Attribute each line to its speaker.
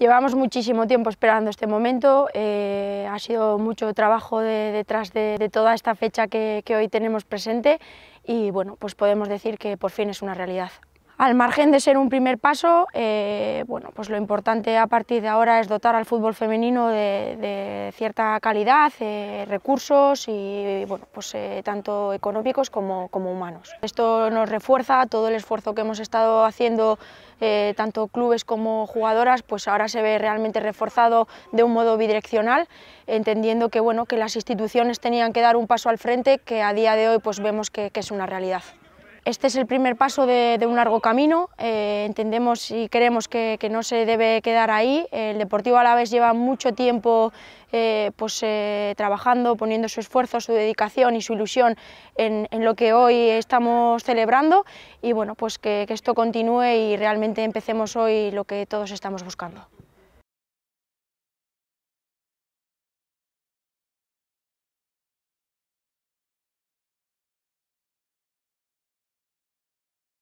Speaker 1: Llevamos muchísimo tiempo esperando este momento, eh, ha sido mucho trabajo detrás de, toda esta fecha que, que hoy tenemos presente y bueno, pues podemos decir que por fin es una realidad. Al margen de ser un primer paso, eh, bueno, pues lo importante a partir de ahora es dotar al fútbol femenino de, cierta calidad, eh, recursos y, bueno, pues eh, tanto económicos como, humanos. Esto nos refuerza todo el esfuerzo que hemos estado haciendo tanto clubes como jugadoras, pues ahora se ve realmente reforzado de un modo bidireccional, entendiendo que bueno que las instituciones tenían que dar un paso al frente que a día de hoy pues vemos que es una realidad. Este es el primer paso de, un largo camino, eh, entendemos y creemos que, no se debe quedar ahí. El Deportivo Alavés lleva mucho tiempo eh, pues, eh, trabajando, poniendo su esfuerzo, su dedicación y su ilusión en, lo que hoy estamos celebrando y bueno, pues que esto continúe y realmente empecemos hoy lo que todos estamos buscando.